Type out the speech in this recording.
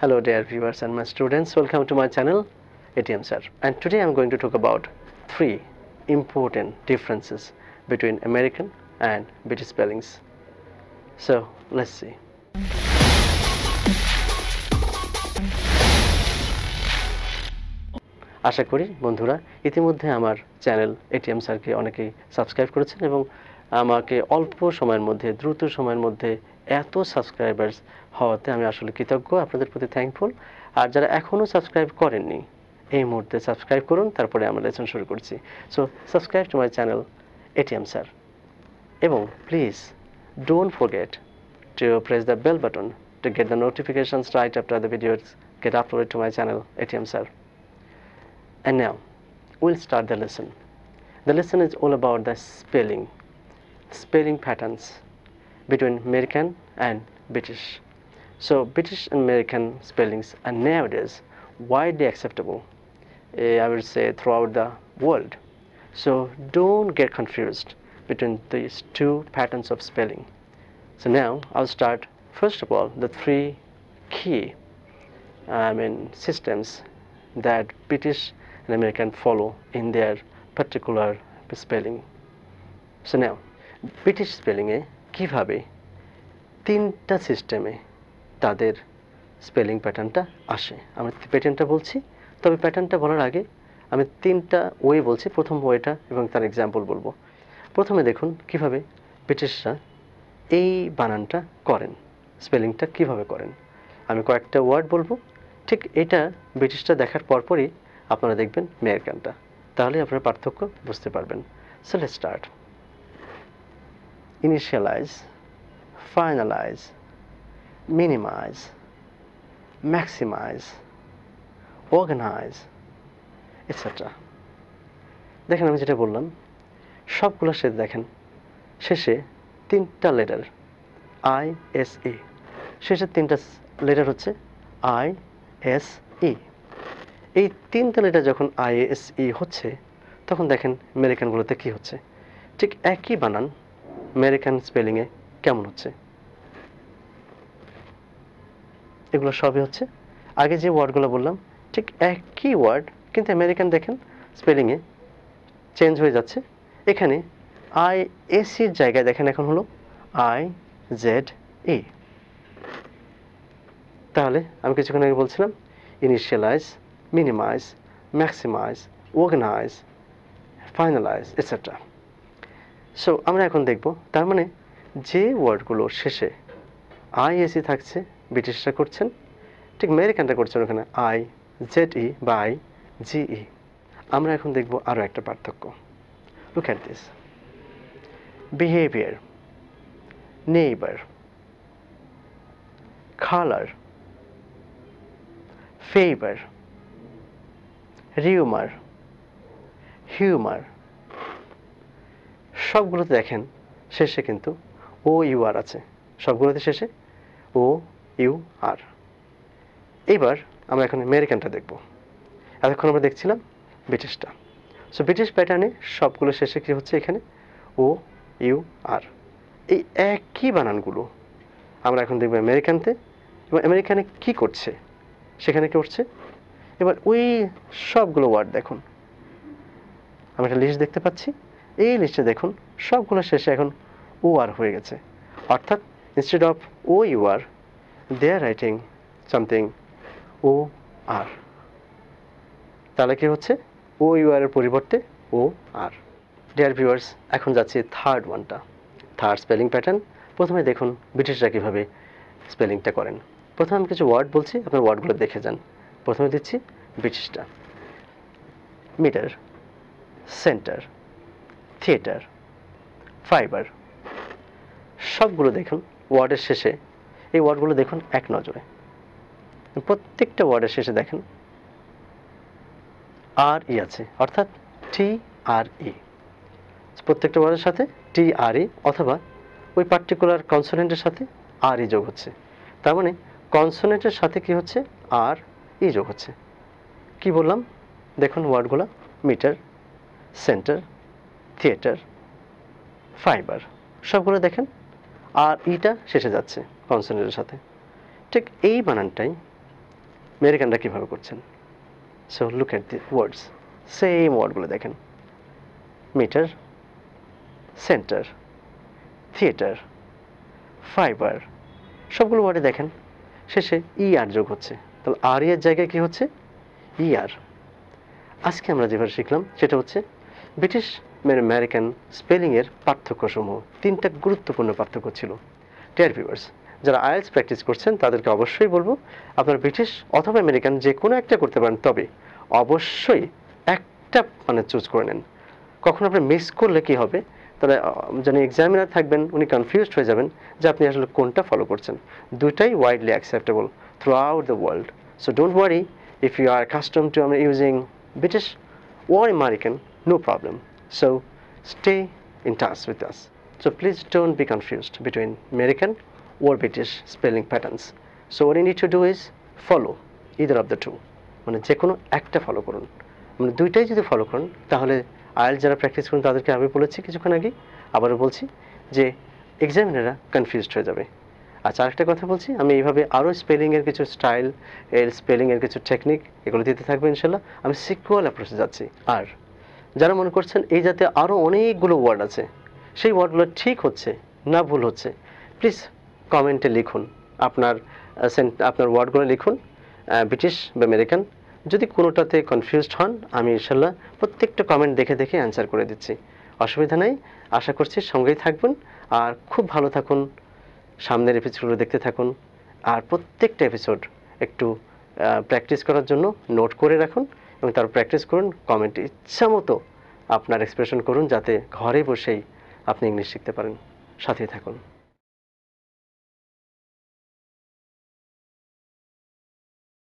Hello dear viewers and my students, welcome to my channel ATM Sir and today I am going to talk about three important differences between American and British spellings. So let's see. আশা করি বন্ধুরা ইতিমধ্যে আমার channel ATM স্যারকে অনেকেই subscribe করেছেন এবং আমাকে অল্প সময়ের মধ্যে দ্রুত সময়ের মধ্যে এত সাবস্ক্রাইবার হওয়াতে আমি আসলে কৃতজ্ঞ আপনাদের প্রতি থ্যাংকফুল আর যারা এখনও সাবস্ক্রাইব করেননি এই মুহূর্তে সাবস্ক্রাইব করুন তারপরে আমরা লেসন শুরু করছি so subscribe to my channel ATM sir এবং please don't forget to press the bell button to get the notification right after the video get upload to my channel ATM sir and now will start the lesson the lesson is all about the spelling spelling patterns between American and British. So British and American spellings are nowadays widely acceptable, uh, I would say throughout the world. So don't get confused between these two patterns of spelling. So now I'll start first of all the three key I mean systems that British and American follow in their particular spelling. So now British spelling eh, একইভাবে তিনটা সিস্টেমে তাদের spelling প্যাটার্নটা আসে আমি প্যাটার্নটা বলছি তবে প্যাটার্নটা বলার আগে আমি তিনটা ওয়ে বলছি প্রথম ওয়েটা এবং তার এক্সাম্পল বলবো প্রথমে দেখুন কিভাবে ব্রিটিশরা এই বানানটা করেন স্পেলিংটা কিভাবে করেন আমি কয়েকটা ওয়ার্ড বলবো ঠিক এটা ব্রিটিশটা দেখার পরপরই আপনারা দেখবেন মেয়ের গানটা তাহলে আপনারা পার্থক্য বুঝতে পারবেন so let start initialize, finalize, minimize, maximize, organize, etc. দেখেন আমি যেটা বললাম সবগুলোর সাথে দেখেন শেষে তিনটা লেটার আই এস ই শেষের তিনটা লেটার হচ্ছে আই এস ই এই তিনটা লেটার যখন আই এস ই হচ্ছে তখন দেখেন আমেরিকানগুলোতে কি হচ্ছে ঠিক একই বানান আমেরিকান স্পেলিংয়ে কেমন হচ্ছে এগুলো সবই হচ্ছে আগে যে ওয়ার্ডগুলো বললাম ঠিক একই ওয়ার্ড কিন্তু আমেরিকান দেখেন স্পেলিংয়ে চেঞ্জ হয়ে যাচ্ছে এখানে আই এসির জায়গায় দেখেন এখন হলো আই জেড ই তাহলে আমি কিছুক্ষণ আগে বলছিলাম initialize minimize maximize organize finalize etc. So আমরা এখন দেখব তার মানে যে ওয়ার্ডগুলোর শেষে আইএসি e থাকছে ব্রিটিশরা করছেন ঠিক আমেরিকানরা করছেন ওখানে আই জেড ই বা আই জিই আমরা এখন দেখব আরও একটা পার্থক্য look at this behaviour neighbour colour favor, rumour humour সবগুলোতে দেখেন শেষে কিন্তু ও ইউ আর আছে সবগুলোতে শেষে ও ইউ আর এবার আমরা এখন আমেরিকানটা দেখব এতক্ষণ আমরা দেখছিলাম ব্রিটিশটা সো ব্রিটিশ প্যাটার্নে সবগুলো শেষে কী হচ্ছে এখানে ও ইউ আর এই একই বানানগুলো আমরা এখন দেখব আমেরিকানতে এবং আমেরিকানে কি করছে সেখানে কি করছে এবার ওই সবগুলো ওয়ার্ড দেখুন আমরা একটা লিস্ট দেখতে পাচ্ছি এই লিস্টে দেখুন সবগুলো শেষে এখন ও আর হয়ে গেছে অর্থাৎ instead of O U R they are writing something O R তাহলে কি হচ্ছে ও ইউ আর এর পরিবর্তে ও আর ডিয়ার ভিউয়ার্স এখন যাচ্ছে থার্ড ওয়ানটা থার্ড স্পেলিং প্যাটার্ন প্রথমে দেখুন ব্রিটিশরা কীভাবে স্পেলিংটা করেন প্রথমে আমি কিছু ওয়ার্ড বলছি আপনার ওয়ার্ডগুলো দেখে যান প্রথমে দিচ্ছি ব্রিটিশটা মিটার সেন্টার থিয়েটার ফাইবার সবগুলো দেখুন ওয়ার্ডের শেষে এই ওয়ার্ডগুলো দেখুন এক নজরে প্রত্যেকটা ওয়ার্ডের শেষে দেখেন আর ই আছে অর্থাৎ টি আর ই প্রত্যেকটা ওয়ার্ডের সাথে টি আর ই অথবা ওই পার্টিকুলার কনসোনেন্টের সাথে আর ই যোগ হচ্ছে তার মানে কনসোনেন্টের সাথে কি হচ্ছে আর ই যোগ হচ্ছে কি বললাম দেখুন ওয়ার্ডগুলো মিটার সেন্টার থিয়েটার ফাইবার সবগুলো দেখেন আর ইটা শেষে যাচ্ছে কনসেন্ট্রেটের সাথে ঠিক এই বানানটাই আমেরিকানরা কীভাবে করছেন so look at the words same ওয়ার্ডগুলো দেখেন মিটার সেন্টার থিয়েটার ফাইবার সবগুলো ওয়ার্ডে দেখেন শেষে ই আর যোগ হচ্ছে তাহলে আর ইয়ের জায়গায় কী হচ্ছে ই আর আজকে আমরা যেভাবে শিখলাম সেটা হচ্ছে ব্রিটিশ ম্যান আমেরিকান স্পেলিংয়ের পার্থক্যসমূহ তিনটা গুরুত্বপূর্ণ পার্থক্য ছিল টেয়ার ভিউয়ার্স যারা আয়েলস প্র্যাকটিস করছেন তাদেরকে অবশ্যই বলবো আপনার ব্রিটিশ অথবা আমেরিকান যে কোনো একটা করতে পারেন তবে অবশ্যই একটা মানে চুজ করে নেন কখন আপনি মিস করলে কি হবে তাহলে যিনি এক্সামিনার থাকবেন উনি কনফিউজড হয়ে যাবেন যে আপনি আসলে কোনটা ফলো করছেন দুটাই widely acceptable throughout the world so don't worry if you are custom to আমি using British or American, no problem So stay in touch with us. So please don't be confused between American or British spelling patterns. So what you need to do is follow either of the two. মানে যে কোনো একটা follow করুন মানে দুইটাই যদি follow করুন তাহলে আয়েল যারা প্র্যাকটিস করুন তাদেরকে আমি বলেছি কিছুক্ষণ আগে আবারও বলছি যে এক্সামিনাররা কনফিউজড হয়ে যাবে আচ্ছা আরেকটা কথা বলছি আমি এইভাবে আরও স্পেলিংয়ের কিছু স্টাইল এর স্পেলিংয়ের কিছু টেকনিক এগুলো দিতে থাকবো ইনশাল্লাহ আমি সিকুয়াল অ্যাপ্রোচে যাচ্ছি আর যারা মনে করছেন এই যাতে আরও অনেকগুলো ওয়ার্ড আছে সেই ওয়ার্ডগুলো ঠিক হচ্ছে না ভুল হচ্ছে প্লিজ কমেন্টে লিখুন আপনার আপনার ওয়ার্ডগুলো লিখুন ব্রিটিশ বা আমেরিকান যদি কোনোটাতে কনফিউজড হন আমি ইনশাল্লাহ প্রত্যেকটা কমেন্ট দেখে দেখে অ্যান্সার করে দিচ্ছি অসুবিধা নাই আশা করছি সঙ্গেই থাকবেন আর খুব ভালো থাকুন সামনের এপিসোডগুলো দেখতে থাকুন আর প্রত্যেকটা এপিসোড একটু প্র্যাকটিস করার জন্য নোট করে রাখুন এবং তার প্র্যাকটিস করুন কমেন্ট ইচ্ছা মতো আপনার এক্সপ্রেশন করুন যাতে ঘরে বসেই আপনি ইংলিশ শিখতে পারেন সাথে থাকুন